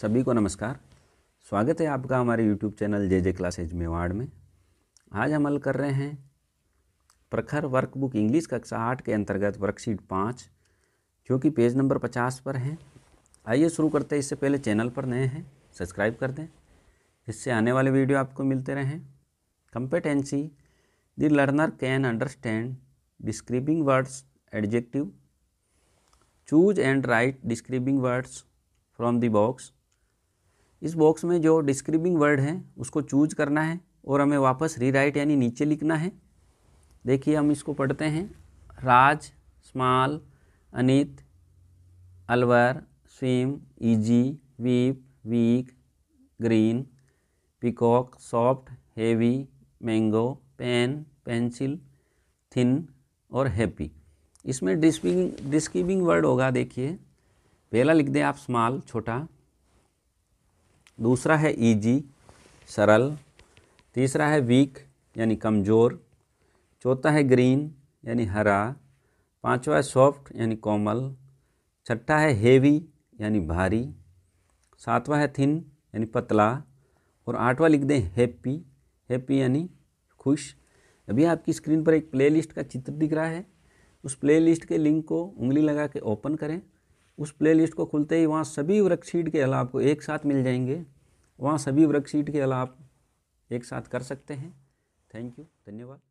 सभी को नमस्कार स्वागत है आपका हमारे YouTube channel J J classes Mewar में आज हम हल कर रहे हैं प्रखर वर्कबुक इंग्लिश कक्षा आठ के अंतर्गत वर्कशीट पाँच जो कि पेज नंबर पचास पर है आइए शुरू करते हैं इससे पहले चैनल पर नए हैं सब्सक्राइब कर दें इससे आने वाले वीडियो आपको मिलते रहें competency the learner can understand describing words adjective choose and write describing words from the box इस बॉक्स में जो डिस्क्रिबिंग वर्ड है उसको चूज करना है और हमें वापस रीराइट यानी नीचे लिखना है देखिए हम इसको पढ़ते हैं राज स्माल अनित अलवर swim easy weep weak green peacock soft heavy mango pen pencil thin और हैप्पी इसमें डिस्किबिंग डिस्किबिंग वर्ड होगा देखिए पहला लिख दें आप स्माल छोटा दूसरा है ईजी सरल तीसरा है वीक यानी कमज़ोर चौथा है ग्रीन यानी हरा पांचवा है सॉफ्ट यानी कोमल छठा है हेवी यानी भारी सातवां है थिन यानी पतला और आठवां लिख दें हैप्पी हैप्पी यानी खुश अभी आपकी स्क्रीन पर एक प्लेलिस्ट का चित्र दिख रहा है उस प्लेलिस्ट के लिंक को उंगली लगा के ओपन करें उस प्लेलिस्ट को खुलते ही वहाँ सभी वृक्ष के अलाप को एक साथ मिल जाएंगे वहाँ सभी वृक्ष के अलाप एक साथ कर सकते हैं थैंक यू धन्यवाद